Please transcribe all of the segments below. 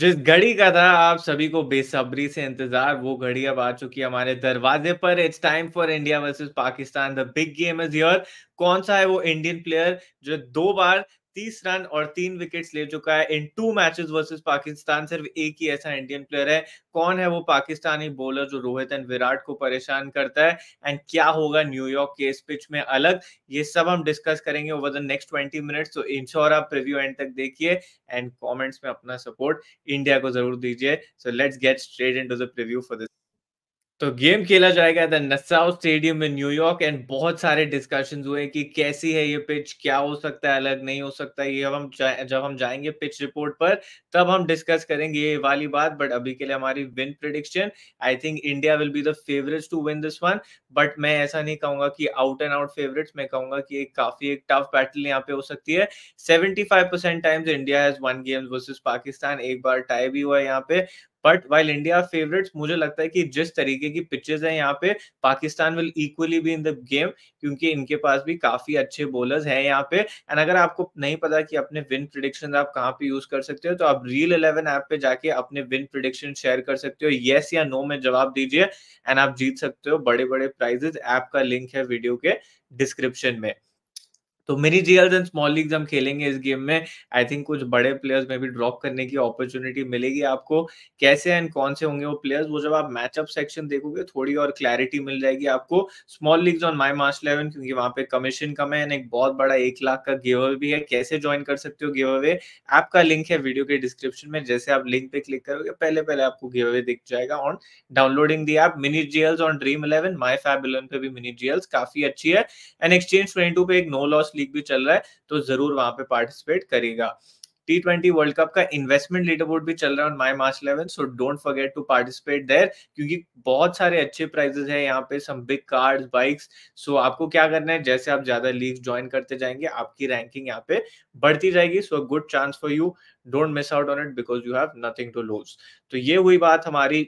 जिस घड़ी का था आप सभी को बेसब्री से इंतजार वो घड़ी अब आ चुकी है हमारे दरवाजे पर it's time for India versus Pakistan the big game is your कौन सा है वो इंडियन प्लेयर जो दो बार तीस रन और तीन विकेट ले चुका है in two matches versus Pakistan सिर्फ एक ही ऐसा इंडियन प्लेयर है कौन है वो पाकिस्तानी बॉलर जो रोहित एंड विराट को परेशान करता है एंड क्या होगा न्यूयॉर्क के इस पिच में अलग ये सब हम डिस्कस करेंगे over the next twenty minute तो इंश्योर आप प्रिव्यू एंड तक देखिए एंड कॉमेंट्स में अपना सपोर्ट इंडिया को जरूर दीजिए so let's get straight into the preview for this तो गेम खेला जाएगा the Nassau stadium in New York and बहुत सारे डिस्कशन हुए कि कैसी है ये पिच क्या हो सकता है अलग नहीं हो सकता ये हम जब हम जाएंगे पिच रिपोर्ट पर तब हम डिस्कस करेंगे ये वाली बात बट अभी के लिए हमारी win prediction I think India will be the favourite to win this one but मैं ऐसा नहीं कहूंगा कि आउट एंड आउट फेवरेट्स मैं कहूंगा कि एक काफी एक टफ बैटल यहाँ पे हो सकती है seventy five percent times India has won games versus Pakistan एक बार टाई भी हुआ है यहाँ पे बट वाइल इंडिया फेवरेट मुझे लगता है कि जिस तरीके की पिचेस हैं यहाँ पे Pakistan will equally be in the game क्योंकि इनके पास भी काफी अच्छे बोलर्स हैं यहाँ पे एंड अगर आपको नहीं पता कि अपने विन प्रिडिक्शन आप कहाँ पे यूज कर सकते हो तो आप रील इलेवन ऐप पे जाके अपने विन प्रिडिक्शन शेयर कर सकते हो येस या नो में जवाब दीजिए एंड आप जीत सकते हो बड़े बड़े प्राइजेस ऐप का लिंक है वीडियो के डिस्क्रिप्शन में तो mini GLs and small leagues हम खेलेंगे इस गेम में आई थिंक कुछ बड़े प्लेयर्स में भी ड्रॉप करने की अपॉर्चुनिटी मिलेगी आपको कैसे एंड कौन से होंगे वो प्लेयर्स वो जब आप मैचअप सेक्शन देखोगे थोड़ी और क्लैरिटी मिल जाएगी आपको small leagues on my March Eleven क्योंकि वहां पे कमीशन कम है एंड एक बहुत बड़ा एक लाख का गेव अवे भी है कैसे ज्वाइन कर सकते हो गिव अवे ऐप का लिंक है वीडियो के डिस्क्रिप्शन में जैसे आप लिंक पे क्लिक करोगे पहले पहले आपको गेव अवे दिख जाएगा on downloading the app mini GLs on Dream Eleven My Fab Eleven पे भी मिनी जीएल्स काफी अच्छी है एंड एक्सचेंज ट्वेंटी पे एक नो लॉस फर्स्ट लीग भी चल रहा है तो जरूर वहां पे पार्टिसिपेट करेगा टी ट्वेंटी वर्ल्ड कप का इन्वेस्टमेंट लीडरबोर्ड भी चल रहा है My March eleven so don't forget to participate there क्योंकि बहुत सारे अच्छे प्राइजेस हैं यहाँ पे some big card bikes so आपको क्या करना है जैसे आप ज्यादा लीग ज्वाइन करते जाएंगे आपकी रैंकिंग यहाँ पे बढ़ती जाएगी so good chance for you don't miss out on it because you have nothing to lose तो ये हुई बात हमारी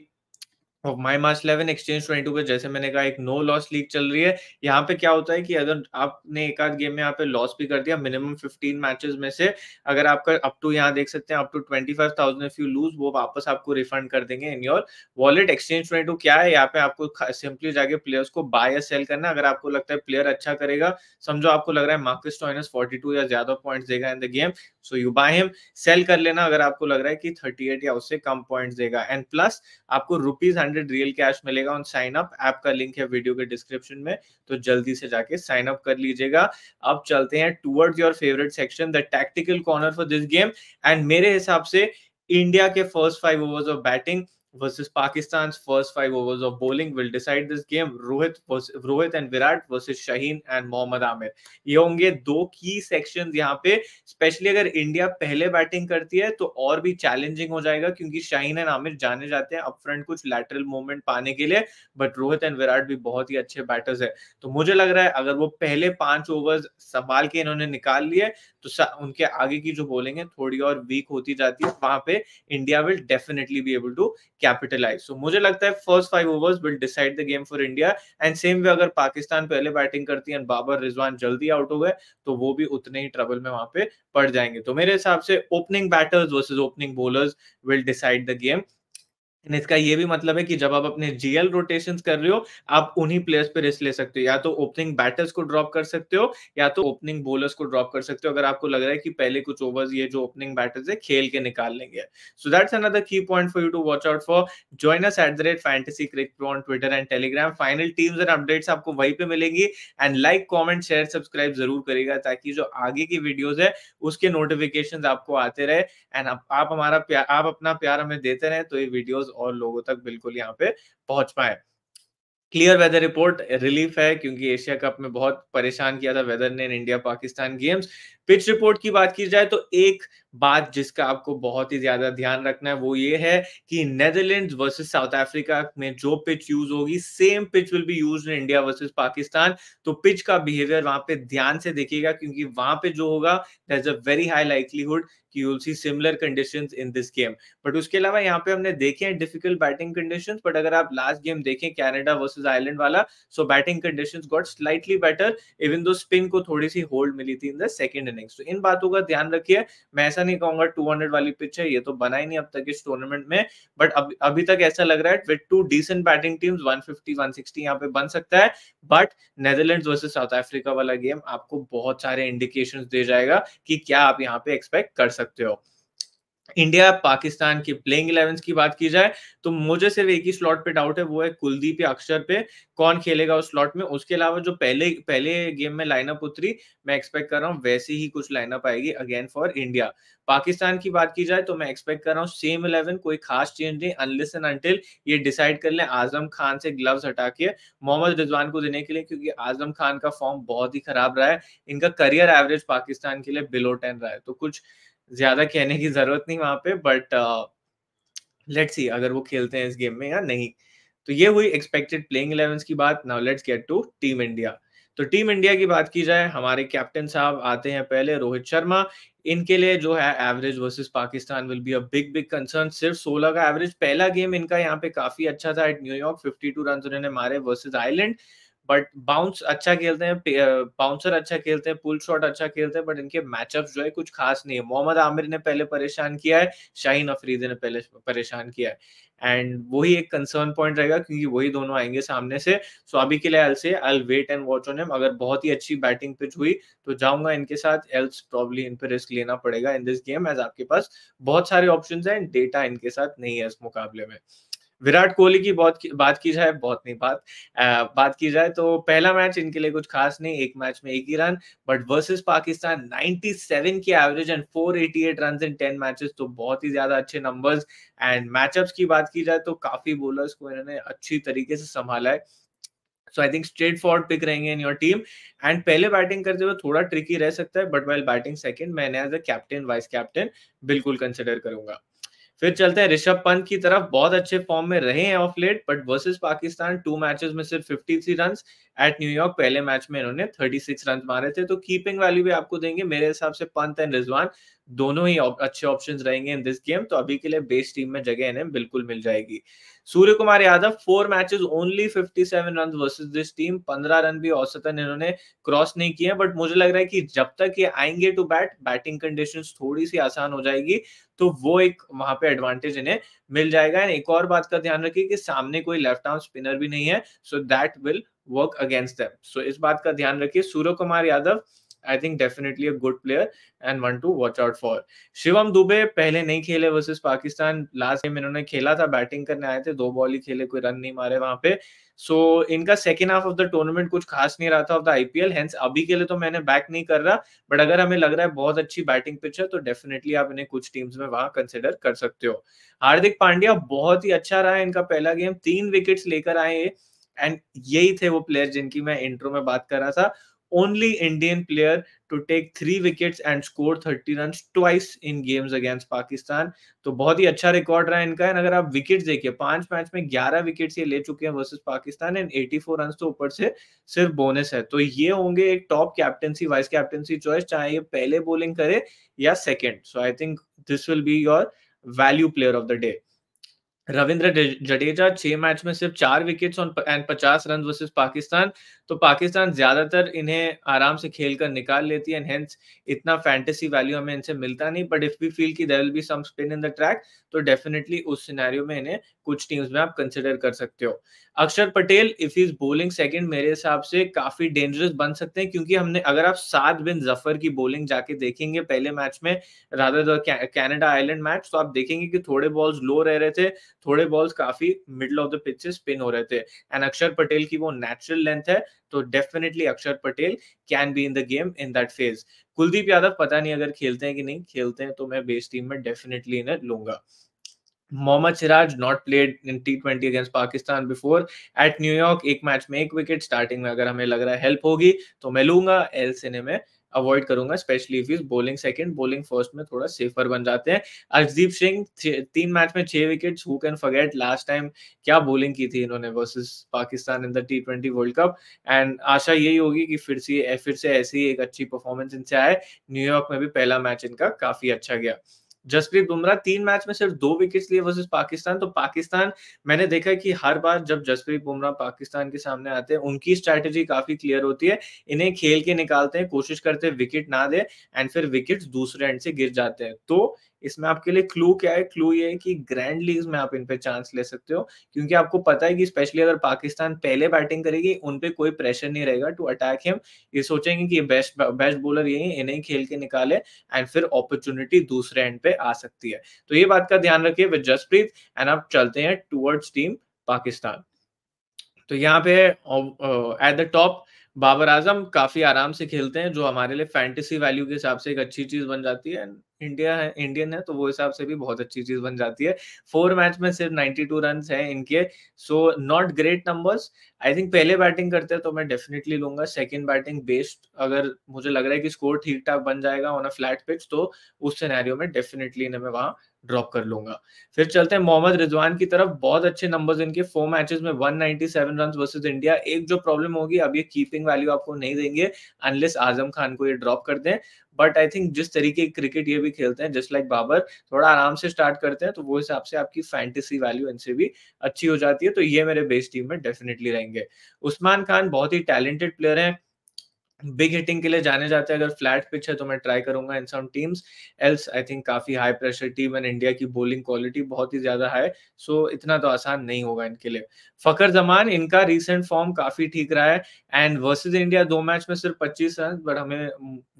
और My March Eleven exchange twenty पे जैसे मैंने कहा एक नो लॉस लीग चल रही है यहाँ पे क्या होता है कि अगर आपने एक आध गेम में यहाँ पे लॉस भी कर दिया मिनिमम फिफ्टीन मैचेस में से अगर आपका अप टू यहाँ देख सकते हैं up to twenty five thousand if you lose वो वापस आपको रिफंड कर देंगे in your wallet exchange twenty क्या है यहाँ पे आपको सिंपली जाके प्लेयर्स को बाय या सेल करना अगर आपको लगता है प्लेयर अच्छा करेगा समझो आपको लग रहा है मार्कस टॉइनस फोर्टी टू या ज्यादा पॉइंट देगा in the game so you buy him sell कर लेना अगर आपको लग रहा है कि थर्टी एट या उससे कम पॉइंट देगा एंड प्लस आपको रुपीज हंड्रेड रियल कैश मिलेगा ऑन साइन अप ऐप का लिंक है वीडियो के डिस्क्रिप्शन में तो जल्दी से जाके साइन अप कर लीजिएगा अब चलते हैं towards your favourite section the tactical corner for this game and मेरे हिसाब से इंडिया के first five overs of batting versus Pakistan's first five overs of bowling will decide this game. Rohit versus, Rohit and Virat versus Shaheen and Mohammad Aamir ये होंगे दो की section यहाँ पे स्पेशली अगर इंडिया पहले बैटिंग करती है तो और भी चैलेंजिंग हो जाएगा क्योंकि शाहीन एंड आमिर जाने जाते हैं अप फ्रंट कुछ लैटरल मूवमेंट पाने के लिए बट रोहित एंड विराट भी बहुत ही अच्छे बैटर्स है तो मुझे लग रहा है अगर वो पहले पांच ओवर्स संभाल के इन्होंने निकाल लिए तो उनके आगे की जो बॉलिंग है थोड़ी और वीक होती जाती है वहां पे India will definitely be able to capitalise so मुझे लगता है first five overs will decide the game for India and same way अगर पाकिस्तान पहले बैटिंग करती है बाबर रिजवान जल्दी आउट हो गए तो वो भी उतने ही ट्रबल में वहां पे पड़ जाएंगे तो मेरे हिसाब से opening batters versus opening bowlers will decide the game इसका ये भी मतलब है कि जब आप अपने जीएल रोटेशंस कर रहे हो आप उन्हीं प्लेयर्स पे रिस्क ले सकते हो या तो ओपनिंग बैटर्स को ड्रॉप कर सकते हो या तो ओपनिंग बोलर्स को ड्रॉप कर सकते हो अगर आपको लग रहा है कि पहले कुछ ओवर्स ये जो ओपनिंग बैटर्स है खेल के निकाल लेंगे so that's another key point for you to watch out for join us at the rate fantasy cric on Twitter and Telegram final teams and updates आपको वहीं पे मिलेंगी and like comment share subscribe जरूर करेगा ताकि जो आगे की वीडियोज है उसके नोटिफिकेशन आपको आते रहे एंड आप हमारा आप अपना प्यार हमें देते रहे तो ये वीडियोज और लोगों तक बिल्कुल यहाँ पे पहुंच पाए क्लियर वेदर रिपोर्ट रिलीफ है क्योंकि एशिया कप में बहुत परेशान किया था वेदर ने India Pakistan games pitch report की बात की जाए तो एक बात जिसका आपको बहुत ही ज्यादा ध्यान रखना है वो ये है कि नेदरलैंड वर्सेस साउथ अफ्रीका में जो पिच यूज होगी same pitch will be use in India versus Pakistan तो पिच का बिहेवियर वहां पे ध्यान से देखिएगा क्योंकि वहां पे जो होगा अ वेरी हाई लाइकलीहुड कि you will see similar conditions in this game but उसके अलावा यहाँ पे हमने देखे हैं डिफिकल्ट बैटिंग कंडीशंस बट अगर आप लास्ट गेम देखें कैनेडा वर्सेज आयरलैंड वाला so batting conditions got slightly better even though spin को थोड़ी सी होल्ड मिली थी इन द सेकेंड इनिंग्स तो इन बातों का ध्यान रखिए मैं ऐसा नहीं कहूंगा 200 वाली पिच है ये तो बना ही नहीं अब तक इस टूर्नामेंट में बट अब अभी तक ऐसा लग रहा है with two decent batting teams 150 160 यहाँ पे बन सकता है but Netherland versus South Africa वाला गेम आपको बहुत सारे इंडिकेशन दे जाएगा कि क्या आप यहाँ पे एक्सपेक्ट कर सकते हो इंडिया पाकिस्तान की प्लेइंग इलेवन की बात की जाए तो मुझे सिर्फ एक ही स्लॉट पे डाउट है वो है कुलदीप या अक्षर पे कौन खेलेगा उस स्लॉट में उसके अलावा जो पहले पहले गेम में लाइनअप उतरी मैं एक्सपेक्ट कर रहा हूँ वैसे ही कुछ लाइनअप आएगी अगेन फॉर इंडिया पाकिस्तान की बात की जाए तो मैं एक्सपेक्ट कर रहा हूँ सेम इलेवन कोई खास चेंज नहीं अनलिस एंड अनटिल ये डिसाइड कर लें आजम खान से ग्लव्स हटा के मोहम्मद रिजवान को देने के लिए क्योंकि आजम खान का फॉर्म बहुत ही खराब रहा है इनका करियर एवरेज पाकिस्तान के लिए बिलो टेन रहा है तो कुछ ज्यादा कहने की जरूरत नहीं वहां पे बट लेट्स सी अगर वो खेलते हैं इस गेम में या नहीं तो ये हुई एक्सपेक्टेड प्लेइंग इलेवन की बात now let's get to team India तो टीम इंडिया की बात की जाए हमारे कैप्टन साहब आते हैं पहले रोहित शर्मा इनके लिए जो है average versus Pakistan will be a big big concern सिर्फ 16 का एवरेज पहला गेम इनका यहाँ पे काफी अच्छा था एट न्यूयॉर्क 52 रन उन्होंने मारे वर्सेस आयरलैंड बट बाउंस अच्छा खेलते हैं बाउंसर अच्छा खेलते हैं पुल शॉट अच्छा खेलते हैं बट इनके मैचअप जो है कुछ खास नहीं है मोहम्मद आमिर ने पहले परेशान किया है शाहीन अफरीदी ने पहले परेशान किया है एंड वही एक कंसर्न पॉइंट रहेगा क्योंकि वही दोनों आएंगे सामने से सो अभी के लिए एल से आई वेट एंड वॉच ऑन एम अगर बहुत ही अच्छी बैटिंग पिच हुई तो जाऊंगा इनके साथ एल्स प्रॉब्ली इन पर रिस्क लेना पड़ेगा इन दिस गेम एज आपके पास बहुत सारे ऑप्शन है डेटा इनके साथ नहीं है इस मुकाबले में विराट कोहली की बहुत की, बात की जाए बहुत नहीं बात आ, बात की जाए तो पहला मैच इनके लिए कुछ खास नहीं एक मैच में एक ही रन बट वर्सेस पाकिस्तान 97 की average and 488 run in ten matches तो बहुत ही ज्यादा अच्छे नंबर्स एंड मैचअप्स की बात की जाए तो काफी बोलर्स को इन्होंने अच्छी तरीके से संभाला है so I think straightforward pick रहेंगे इन योर टीम एंड पहले बैटिंग करते हुए थोड़ा ट्रिकी रह सकता है बट वेल बैटिंग सेकेंड मैंने as a captain vice captain बिल्कुल कंसिडर करूंगा फिर चलते हैं ऋषभ पंत की तरफ बहुत अच्छे फॉर्म में रहे हैं of late but versus Pakistan two matches में सिर्फ 53 रन एट न्यूयॉर्क पहले मैच में इन्होंने 36 रन मारे थे तो कीपिंग वैल्यू भी आपको देंगे मेरे हिसाब से पंत एंड रिजवान दोनों ही अच्छे ऑप्शंस रहेंगे इन दिस गेम तो अभी के लिए बेस टीम में जगह इन्हें बिल्कुल मिल जाएगी Surya Kumar Yadav four matches only 57 seven run versus this team पंद्रह रन भी औसतन इन्होंने क्रॉस नहीं किए बट मुझे लग रहा है कि जब तक ये आएंगे टू बैट बैटिंग कंडीशन थोड़ी सी आसान हो जाएगी तो वो एक वहां पे एडवांटेज इन्हें मिल जाएगा एंड एक और बात का ध्यान रखिए कि सामने कोई लेफ्ट आर्म स्पिनर भी नहीं है so that will work against them so इस बात का ध्यान रखिए Surya Kumar Yadav I think definitely a good player and one to watch out for Shivam Dube पहले नहीं खेले वर्सेस पाकिस्तान लास्ट गेम इन्होंने खेला था बैटिंग करने आए थे दो बॉल ही खेले कोई रन नहीं मारे वहां पे सो so, इनका second half of the tournament कुछ खास नहीं रहा था ऑफ द आईपीएल हेंस अभी के लिए तो मैंने बैक नहीं कर रहा बट अगर हमें लग रहा है बहुत अच्छी बैटिंग पिच है तो डेफिनेटली आप इन्हें कुछ टीम्स में वहां कंसिडर कर सकते हो हार्दिक पांड्या बहुत ही अच्छा रहा है इनका पहला गेम तीन विकेट्स लेकर आए एंड यही थे वो प्लेयर जिनकी मैं इंट्रो में बात कर रहा था only Indian player to take three wickets and score 30 runs twice in games against Pakistan. तो बहुत ही अच्छा रिकॉर्ड रहा इनका एंड अगर आप विकेट देखिए पांच मैच में 11 विकेट्स ये ले चुके हैं वर्सेस पाकिस्तान एंड 84 रन तो ऊपर से सिर्फ बोनस है तो ये होंगे एक top captaincy vice captaincy choice चाहे ये पहले बॉलिंग करे या second so I think this will be your value player of the day Ravindra Jadeja छह मैच में सिर्फ चार विकेट्स एंड पचास रन वर्सेस पाकिस्तान तो पाकिस्तान ज्यादातर इन्हें आराम से खेल कर निकाल लेती है एंड हेंस इतना फैंटेसी वैल्यू हमें इनसे मिलता नहीं बट इफ वी फील की there will be some spin in the track तो डेफिनेटली उस सिनेरियो में इन्हें कुछ टीम्स में आप कंसिडर कर सकते हो Akshar Patel if is bowling second मेरे हिसाब से काफी डेंजरस बन सकते हैं क्योंकि हमने अगर आप सात बिन जफर की बोलिंग जाके देखेंगे पहले मैच में राधा कैनेडा आइलैंड मैच तो आप देखेंगे कि थोड़े बॉल्स लो रह रहे थे थोड़े बॉल्स काफी मिडल ऑफ द पिच से स्पिन हो रहे थे एंड अक्षर पटेल की वो नेचुरल लेंथ है तो definitely Akshar Patel can be in the game in that phase Kuldeep Yadav पता नहीं अगर खेलते हैं कि नहीं खेलते हैं तो मैं बेस टीम में डेफिनेटली इन्हें लूंगा Mohammad Siraj not played in T twenty against Pakistan before at न्यूयॉर्क एक मैच में एक विकेट स्टार्टिंग में अगर हमें लग रहा है हेल्प होगी तो मैं लूंगा एल सिने में अवॉइड करूंगा specially if is bowling second bowling first में थोड़ा सेफर बन जाते हैं अर्जदीप सिंह तीन मैच में छह wicket who can forget last time क्या बॉलिंग की थी इन्होंने versus Pakistan in the T twenty World Cup and आशा यही होगी कि फिर से फिर से ऐसी एक अच्छी परफॉर्मेंस इनसे आए न्यूयॉर्क में भी पहला मैच इनका काफी अच्छा गया जसप्रीत बुमराह तीन मैच में सिर्फ दो विकेट लिए वर्सेस पाकिस्तान तो पाकिस्तान मैंने देखा कि हर बार जब जसप्रीत बुमराह पाकिस्तान के सामने आते हैं उनकी स्ट्रैटेजी काफी क्लियर होती है इन्हें खेल के निकालते हैं कोशिश करते हैं विकेट ना दे एंड फिर विकेट दूसरे एंड से गिर जाते हैं तो इसमें आपके लिए क्लू क्या है क्लू ये है कि ग्रैंड लीग में आप इन पे चांस ले सकते हो क्योंकि आपको पता है कि स्पेशली अगर पाकिस्तान पहले बैटिंग करेगी उन पे कोई प्रेशर नहीं रहेगा टू अटैक हिम ये सोचेंगे कि बेस्ट बेस्ट बॉलर यही इन्हें खेल के निकाले एंड फिर अपॉर्चुनिटी दूसरे एंड पे आ सकती है तो ये बात का ध्यान रखिए विद जसप्रीत एंड आप चलते हैं टूवर्ड्स टीम पाकिस्तान तो यहाँ पे at the top Babar Azam काफी आराम से खेलते हैं जो हमारे लिए फैंटेसी वैल्यू के हिसाब से एक अच्छी चीज बन जाती है इंडिया है इंडियन है तो वो हिसाब से भी बहुत अच्छी चीज बन जाती है फोर मैच में सिर्फ 92 रन है इनके so not great numbers I think पहले बैटिंग करते हैं तो मैं डेफिनेटली लूंगा सेकेंड बैटिंग बेस्ड अगर मुझे लग रहा है कि स्कोर ठीक ठाक बन जाएगा ऑन अ फ्लैट पिच तो उस सिनेरियो में डेफिनेटली इन्हें वहां ड्रॉप कर लूंगा फिर चलते हैं मोहम्मद रिजवान की तरफ बहुत अच्छे नंबर्स इनके फोर मैचेस में 197 रन वर्सेस इंडिया एक जो प्रॉब्लम होगी अब ये कीपिंग वैल्यू आपको नहीं देंगे अनलेस आजम खान को ये ड्रॉप कर दें बट आई थिंक जिस तरीके क्रिकेट ये भी खेलते हैं जस्ट लाइक बाबर थोड़ा आराम से स्टार्ट करते हैं तो वो हिसाब से आपकी फैंटेसी वैल्यू इनसे भी अच्छी हो जाती है तो ये मेरे बेस्ट टीम में डेफिनेटली रहेंगे उस्मान खान बहुत ही टैलेंटेड प्लेयर हैं बिग हिटिंग के लिए जाने जाते हैं अगर फ्लैट पिच है तो मैं ट्राई करूंगा in some teams else I think काफी high pressure team and India की बॉलिंग क्वालिटी बहुत ही ज्यादा है सो so इतना तो आसान नहीं होगा इनके लिए फकर जमान इनका रिसेंट फॉर्म काफी ठीक रहा है एंड वर्सेज इंडिया दो मैच में सिर्फ पच्चीस रन बट हमें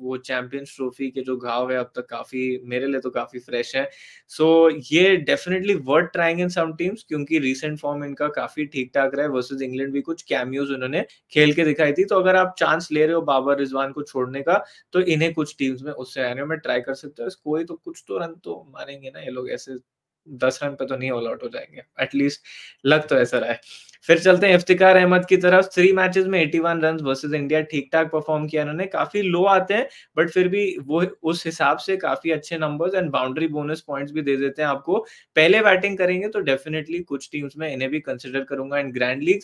वो चैंपियंस ट्रॉफी के जो घाव है अब तक काफी मेरे लिए तो काफी फ्रेश है सो so ये definitely worth trying in some teams क्योंकि रिसेंट फॉर्म इनका काफी ठीक ठाक रहा है वर्सेज इंग्लैंड भी कुछ कैमियोज उन्होंने खेल के दिखाई थी तो अगर आप चांस ले रहे हो बाबर रिजवान को छोड़ने का तो इन्हें कुछ टीम्स में उससे आने में ट्राई कर सकते हो कोई तो कुछ तो रन तो मारेंगे ना ये लोग ऐसे दस रन पे तो नहीं ऑल आउट हो जाएंगे एटलीस्ट लग तो ऐसा रहा है फिर चलते हैं इफ्तिकार अहमद की तरफ थ्री मैचेस में 81 वन रन वर्सेज इंडिया ठीक ठाक परफॉर्म किया इन्होंने काफी लो आते हैं बट फिर भी वो उस हिसाब से काफी अच्छे numbers and boundary bonus points भी दे देते हैं आपको पहले बैटिंग करेंगे तो डेफिनेटली कुछ टीम्स में इन्हें भी कंसिडर करूंगा and grand league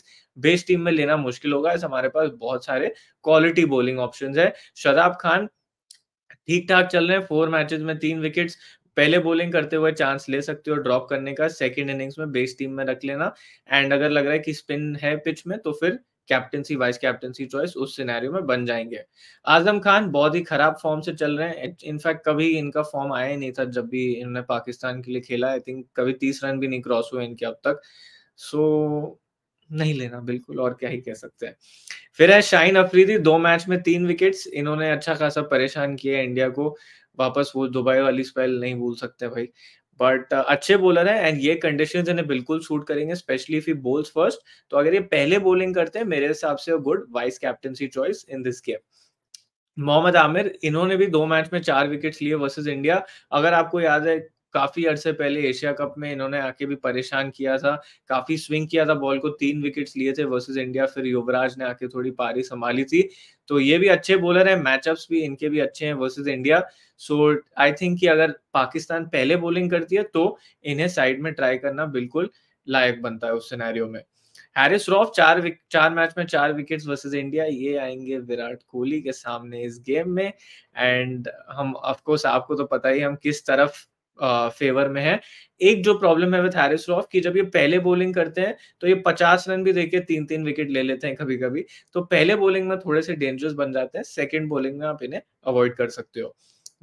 best team में लेना मुश्किल होगा हमारे पास बहुत सारे क्वालिटी बॉलिंग ऑप्शन है शदाब खान ठीक ठाक चल रहे हैं फोर मैचेस में तीन विकेट्स पहले बोलिंग करते हुए चांस ले सकते हो ड्रॉप करने का सेकेंड इनिंग्स में बेस टीम में रख लेना एंड अगर लग रहा है कि स्पिन है पिच में तो फिर कैप्टनसी वाइस कैप्टनसी चॉइस उस सिनेरियो में बन जाएंगे आजम खान बहुत ही खराब फॉर्म से चल रहे हैं इनफैक्ट कभी इनका फॉर्म आया ही नहीं था जब भी इन्होंने पाकिस्तान के लिए खेला आई थिंक कभी तीस रन भी नहीं क्रॉस हुए इनके अब तक सो so, नहीं लेना बिल्कुल और क्या ही कह सकते हैं फिर है शाइन अफरीदी दो मैच में तीन विकेट्स इन्होंने अच्छा खासा परेशान किया इंडिया को वापस वो दुबई वाली स्पेल नहीं भूल सकते भाई बट uh, अच्छे बॉलर हैं एंड ये कंडीशन इन्हें बिल्कुल सूट करेंगे specially if he bowls first तो अगर ये पहले बॉलिंग करते हैं मेरे हिसाब से good vice captaincy choice in this game Mohammad Aamir इन्होंने भी दो मैच में चार विकेट्स लिए वर्सेस इंडिया अगर आपको याद है काफी अरसे पहले एशिया कप में इन्होंने आके भी परेशान किया था काफी स्विंग किया था बॉल को तीन विकेट्स लिए थे वर्सेस इंडिया फिर युवराज ने आके थोड़ी पारी संभाली थी तो ये भी अच्छे बॉलर हैं मैचअप्स भी इनके भी अच्छे हैं versus India so I think कि अगर पाकिस्तान पहले बॉलिंग करती है तो इन्हें साइड में ट्राई करना बिल्कुल लायक बनता है उस सिनेरियो में हैरिस रॉफ चार चार मैच में चार विकेट्स वर्सेस इंडिया ये आएंगे विराट कोहली के सामने इस गेम में एंड हम ऑफ कोर्स आपको तो पता ही हम किस तरफ फेवर में है एक जो प्रॉब्लम है विथ हैरिस रॉफ कि जब ये पहले बॉलिंग करते हैं तो ये पचास रन भी देके तीन तीन विकेट ले लेते हैं कभी कभी तो पहले बॉलिंग में थोड़े से डेंजरस बन जाते हैं सेकेंड बॉलिंग में आप इन्हें अवॉइड कर सकते हो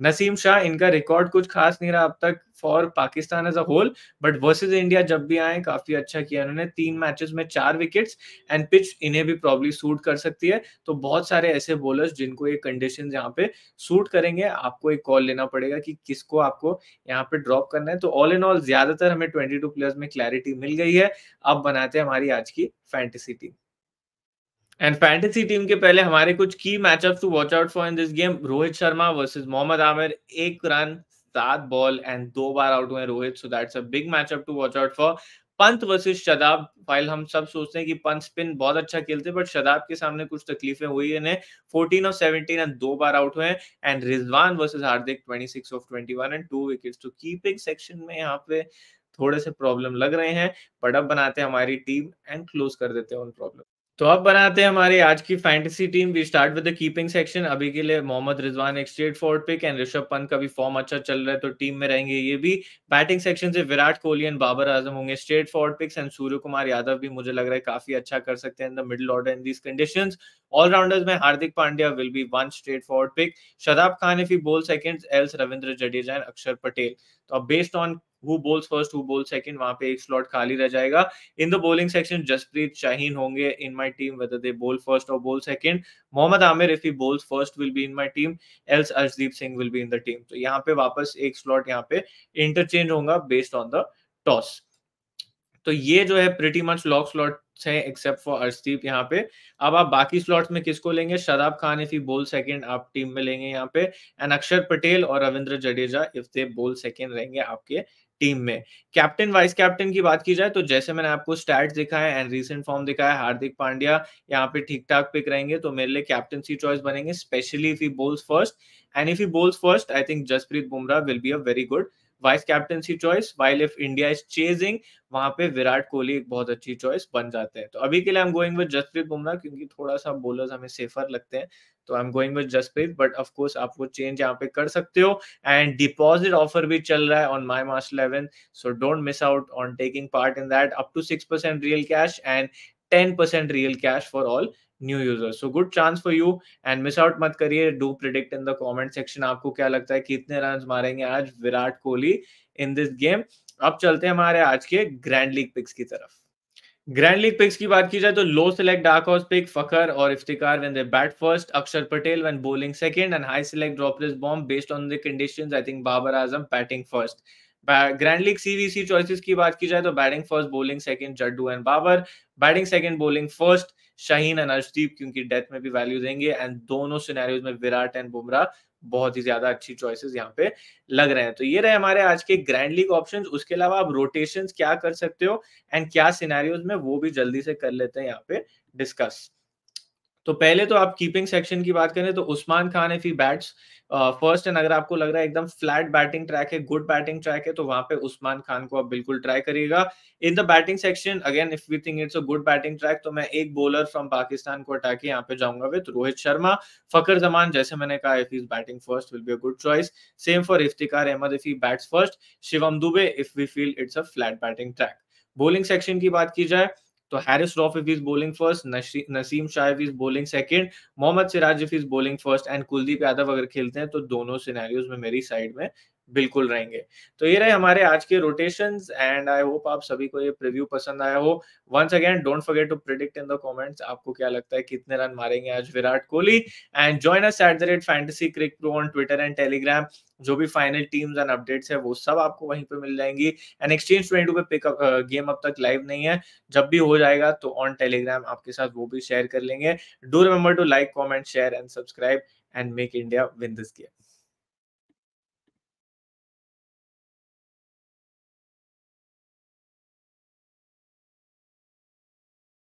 नसीम शाह इनका रिकॉर्ड कुछ खास नहीं रहा अब तक for Pakistan as a whole but versus India जब भी आए काफी अच्छा किया उन्होंने तीन मैचेस में चार विकेट्स एंड पिच इन्हें भी प्रॉब्ली सूट कर सकती है तो बहुत सारे ऐसे बॉलर्स जिनको ये कंडीशन यहाँ पे सूट करेंगे आपको एक कॉल लेना पड़ेगा कि किसको आपको यहाँ पे ड्रॉप करना है तो ऑल इन ऑल ज्यादातर हमें ट्वेंटी प्लेयर्स में क्लैरिटी मिल गई है अब बनाते हैं हमारी आज की fantasy team and fantasy team के पहले हमारे कुछ key matchups to watch out for in this game Rohit Sharma versus Mohammad Aamir एक रन सात बॉल एंड दो बार आउट हुए Rohit so that's a big matchup to watch out for Pant versus Shadab फाइल हम सब सोचते हैं कि पंत स्पिन बहुत अच्छा खेलते बट शदाब के सामने कुछ तकलीफें हुई इन्हें फोर्टीन और सेवनटीन एंड दो बार आउट हुए and Rizwan versus Hardik twenty six of twenty one and two wickets to keeping section में यहाँ पे थोड़े से प्रॉब्लम लग रहे हैं बट अब बनाते हैं हमारी टीम एंड क्लोज कर देते हैं उन प्रॉब्लम तो अब बनाते हैं हमारी आज की fantasy team we start with the keeping section अभी के लिए मोहम्मद रिजवान एक straightforward pick and Rishabh Pant का भी फॉर्म अच्छा चल रहा है तो टीम में रहेंगे ये भी बैटिंग सेक्शन से विराट कोहली एंड बाबर आजम होंगे straightforward picks and Surya Kumar Yadav भी मुझे लग रहा है काफी अच्छा कर सकते हैं in the middle order in these condition allrounders में Hardik Pandya will be one straightforward pick Shadab Khan if he bowl second else Ravindra Jadeja and Axar Patel तो अब based on who bowls first who bowls second वहां पे एक स्लॉट खाली रह जाएगा in the bowling section Jasprit Shaheen होंगे in my team whether they bowl first और bowl second Mohammad Amir if he bowls first will be in my team else Arshdeep Singh will be in the team तो यहाँ पे वापस एक स्लॉट यहाँ पे इंटरचेंज होगा बेस्ड ऑन द टॉस तो ये जो है प्रिटी मच लॉक स्लॉट्स हैं एक्सेप्ट फॉर अर्शदीप यहाँ पे अब आप बाकी स्लॉट्स में किसको लेंगे शराब खान इफ ही बोल सेकंड आप टीम में लेंगे यहाँ पे एंड अक्षर पटेल और रविंद्र जडेजा इफ दे बोल सेकंड रहेंगे आपके टीम में कैप्टन वाइस कैप्टन की बात की जाए तो जैसे मैंने आपको दिखा है एंड रिसेंट फॉर्म दिखा है हार्दिक पांड्या यहाँ पे ठीक ठाक पिक रहेंगे तो मेरे लिए कैप्टनसी चॉइस बनेंगे specially if he bowls first and if he bowls first I think Jasprit Bumrah will be a very good vice captaincy choice while if India is chasing वहां पे विराट कोहली एक बहुत अच्छी चॉइस बन जाते हैं तो अभी के लिए I'm going with Jasprit Bumrah क्योंकि थोड़ा सा बोलर्स हमें सेफर लगते हैं तो I'm going with Jasprit but of course आप वो चेंज यहाँ पे कर सकते हो एंड डिपॉजिट ऑफर भी चल रहा है on my March eleven so don't miss out on taking part in that up to six percent real cash and 10% real cash for all new user so good chance for you and miss out मत करिए do predict in the comment section आपको क्या लगता है कितने run मारेंगे आज Virat Kohli in this game अब चलते हैं हमारे आज के ग्रैंड लीग पिक्स की तरफ ग्रैंड लीग पिक्स की बात की जाए तो low select dark horse pick Fakhar और Iftikhar when they bat first Axar Patel when bowling second and high select ड्रॉपलेस बॉम्ब based on the conditions I think Babar Azam batting first grand league CVC choices की बात की जाए तो batting first bowling second Jaddu and Babar batting second bowling first Shaheen and Arshdeep क्योंकि death में भी वैल्यू देंगे एंड दोनों सिनेरियोज में विराट एंड बुमराह बहुत ही ज्यादा अच्छी चॉइसेस यहाँ पे लग रहे हैं तो ये रहे हमारे आज के ग्रैंड लीग ऑप्शंस उसके अलावा आप रोटेशंस क्या कर सकते हो एंड क्या सिनेरियोज में वो भी जल्दी से कर लेते हैं यहाँ पे डिस्कस तो पहले तो आप कीपिंग सेक्शन की बात करें तो Usman Khan if he bats first and अगर आपको लग रहा है एकदम फ्लैट बैटिंग ट्रैक है गुड बैटिंग ट्रैक है तो वहां पे उस्मान खान को आप बिल्कुल ट्राई करिएगा in the batting section again if we think it's a good batting track तो मैं एक बॉलर फ्रॉम पाकिस्तान को हटा के यहाँ पे जाऊंगा विद रोहित शर्मा फकर जमान जैसे मैंने कहा if is batting first will be a good choice same for Iftikhar Ahmed if he bats first Shivam Dube if we feel it's a flat batting track bowling section की बात की जाए तो Haris Rauf if is bowling first Naseem Shah if is bowling second Mohammad Siraj if is bowling first and Kuldeep Yadav अगर खेलते हैं तो दोनों सिनेरियोज में मेरी साइड में बिल्कुल रहेंगे तो ये रहे हमारे आज के रोटेशन एंड आई होप आप सभी को ये प्रिव्यू पसंद आया हो once again don't forget to predict in the comments आपको क्या लगता है कितने रन मारेंगे आज Virat Kohli and join us at the rate fantasy cric pro on Twitter and Telegram जो भी फाइनल टीम्स एंड अपडेट्स है वो सब आपको वहीं पे मिल जाएंगी एंड एक्सचेंज ट्वेंटी पे पिक गेम अब तक लाइव नहीं है जब भी हो जाएगा तो ऑन टेलीग्राम आपके साथ वो भी शेयर कर लेंगे do remember to like comment share and subscribe and make India win this game